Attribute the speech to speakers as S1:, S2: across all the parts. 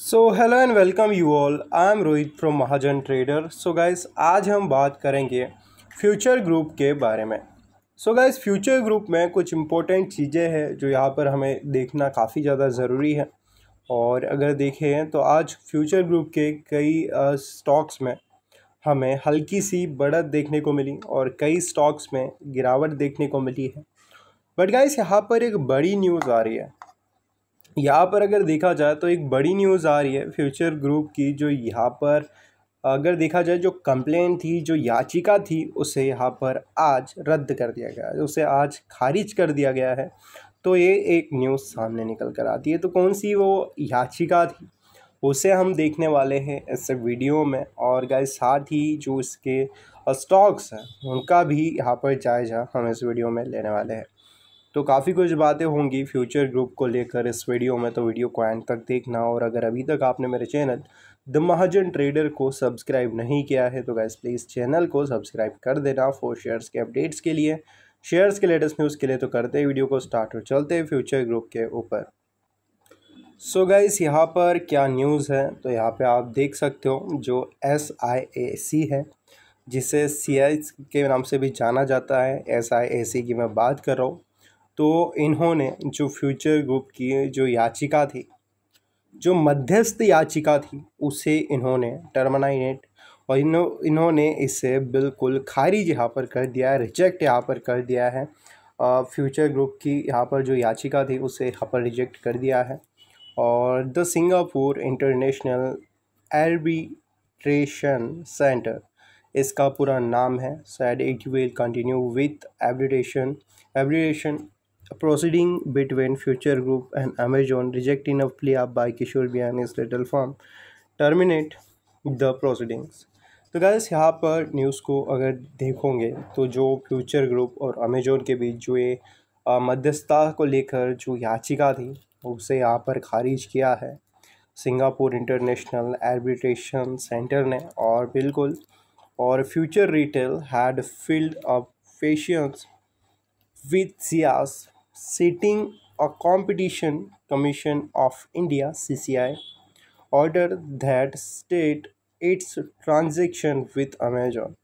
S1: So hello and welcome you all I am Rohit from Mahajan trader so guys आज हम बात करेंगे फ्यूचर ग्रुप के बारे में सो गाइस फ्यूचर ग्रुप में कुछ इम्पोर्टेंट चीज़ें हैं जो यहाँ पर हमें देखना काफ़ी ज़्यादा ज़रूरी है और अगर देखें तो आज फ्यूचर ग्रुप के कई स्टॉक्स uh, में हमें हल्की सी बढ़त देखने को मिली और कई स्टॉक्स में गिरावट देखने को मिली है बट गाइस यहाँ पर एक बड़ी न्यूज़ आ रही है यहाँ पर अगर देखा जाए तो एक बड़ी न्यूज़ आ रही है फ्यूचर ग्रुप की जो यहाँ पर अगर देखा जाए जो कंप्लेन थी जो याचिका थी उसे यहाँ पर आज रद्द कर दिया गया है उसे आज खारिज कर दिया गया है तो ये एक न्यूज़ सामने निकल कर आती है तो कौन सी वो याचिका थी उसे हम देखने वाले हैं इस वीडियो में और गाय साथ ही जो इसके स्टॉक्स हैं उनका भी यहाँ पर जायजा हम इस वीडियो में लेने वाले हैं तो काफ़ी कुछ बातें होंगी फ्यूचर ग्रुप को लेकर इस वीडियो में तो वीडियो को एंड तक देखना और अगर अभी तक आपने मेरे चैनल द महाजन ट्रेडर को सब्सक्राइब नहीं किया है तो गैस प्लीज़ चैनल को सब्सक्राइब कर देना फॉर शेयर्स के अपडेट्स के लिए शेयर्स के लेटेस्ट न्यूज़ के लिए तो करते हैं वीडियो को स्टार्ट और चलते हैं फ्यूचर ग्रुप के ऊपर सो गाइस यहाँ पर क्या न्यूज़ है तो यहाँ पे आप देख सकते हो जो एस आई ए सी है जिसे सी आई के नाम से भी जाना जाता है एस आई ए सी की मैं बात कर रहा हूँ तो इन्होंने जो फ्यूचर ग्रुप की जो याचिका थी जो मध्यस्थ याचिका थी उसे इन्होंने टर्मिनेट और इन्हों इन्होंने इसे बिल्कुल खारिज यहाँ पर कर दिया है रिजेक्ट यहाँ पर कर दिया है फ्यूचर ग्रुप की यहाँ पर जो याचिका थी उसे यहाँ पर रिजेक्ट कर दिया है और the Singapore international arbitration centre इसका पूरा नाम है said it will continue with arbitration arbitration proceeding proceeding between Future Group and Amazon rejecting a plea up by Kishore Biani's little firm terminate the proceedings. तो guys यहाँ पर news को अगर देखोगे तो जो फ्यूचर ग्रुप और अमेजोन के बीच जो ये मध्यस्थता को लेकर जो याचिका थी उसे यहाँ पर खारिज किया है सिंगापुर इंटरनेशनल एर्बिट्रेशन सेंटर ने और बिल्कुल और Future Retail had filed of petitions with सियास competition commission of India C C I order that state its transaction with Amazon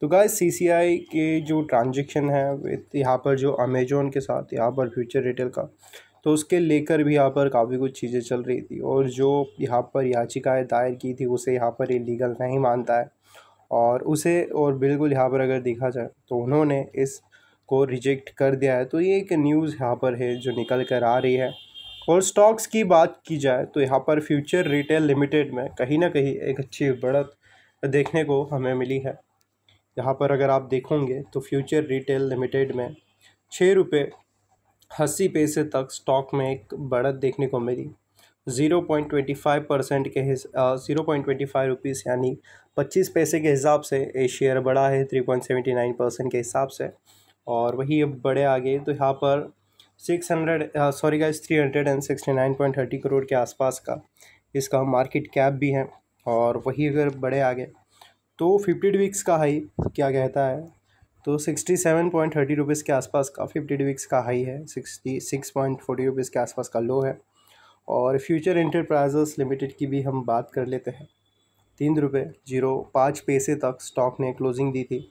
S1: तो गाय सी सी आई के जो ट्रांजेक्शन है विथ यहाँ पर जो अमेजोन के साथ यहाँ पर फ्यूचर रिटेल का तो उसके लेकर भी यहाँ पर काफ़ी कुछ चीज़ें चल रही थी और जो यहाँ पर याचिकाएँ दायर की थी उसे यहाँ पर इलीगल नहीं मानता है और उसे और बिल्कुल यहाँ पर अगर देखा जाए तो उन्होंने इस को रिजेक्ट कर दिया है तो ये एक न्यूज़ यहाँ पर है जो निकल कर आ रही है और स्टॉक्स की बात की जाए तो यहाँ पर फ्यूचर रिटेल लिमिटेड में कहीं ना कहीं एक अच्छी बढ़त देखने को हमें मिली है यहाँ पर अगर आप देखोगे तो फ्यूचर रिटेल लिमिटेड में छः रुपये अस्सी पैसे तक स्टॉक में एक बढ़त देखने को मिली zero point twenty five percent के zero point twenty five rupees यानी पच्चीस पैसे के हिसाब से ये शेयर बढ़ा है three point seventy nine percent के हिसाब से और वही अब बड़े आगे तो यहाँ पर six hundred sorry guys three hundred and sixty nine point thirty crore के आसपास का इसका मार्केट कैप भी है और वही अगर बड़े आगे तो फिफ्टी वीक्स का हाई क्या कहता है तो sixty seven point thirty rupees के आसपास का फिफ्टी वीक्स का हाई है sixty six point forty rupees के आसपास का लो है और फ्यूचर इंटरप्राइजेस लिमिटेड की भी हम बात कर लेते हैं तीन रुपये जीरो पाँच पैसे तक स्टॉक ने क्लोजिंग दी थी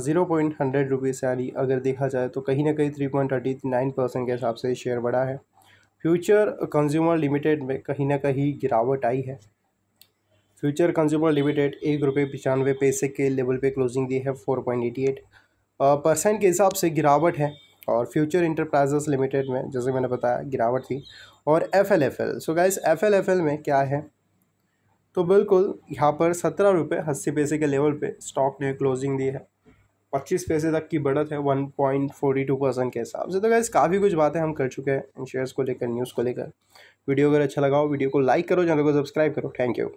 S1: ज़ीरो पॉइंट हंड्रेड रुपीज़ से यानी अगर देखा जाए तो कहीं ना कहीं three point thirty nine percent के हिसाब से शेयर बढ़ा है फ्यूचर कंज्यूमर लिमिटेड में कहीं ना कहीं गिरावट आई है फ्यूचर कंज्यूमर लिमिटेड एक रुपये पचानवे पैसे के लेवल पे क्लोजिंग दी है four point eighty eight percent के हिसाब से गिरावट है और फ्यूचर इंटरप्राइजेस लिमिटेड में जैसे मैंने बताया गिरावट थी और F L F L so guys F L F L में क्या है तो बिल्कुल यहाँ पर सत्रह रुपये अस्सी पैसे के लेवल पे स्टॉक ने क्लोजिंग दी है पच्चीस पैसे तक की बढ़त है one point forty two percent के हिसाब से तो गैस काफ़ी कुछ बातें हम कर चुके हैं इन शेयर्स को लेकर न्यूज़ को लेकर वीडियो अगर अच्छा लगा हो वीडियो को लाइक करो चैनल को सब्सक्राइब करो थैंक यू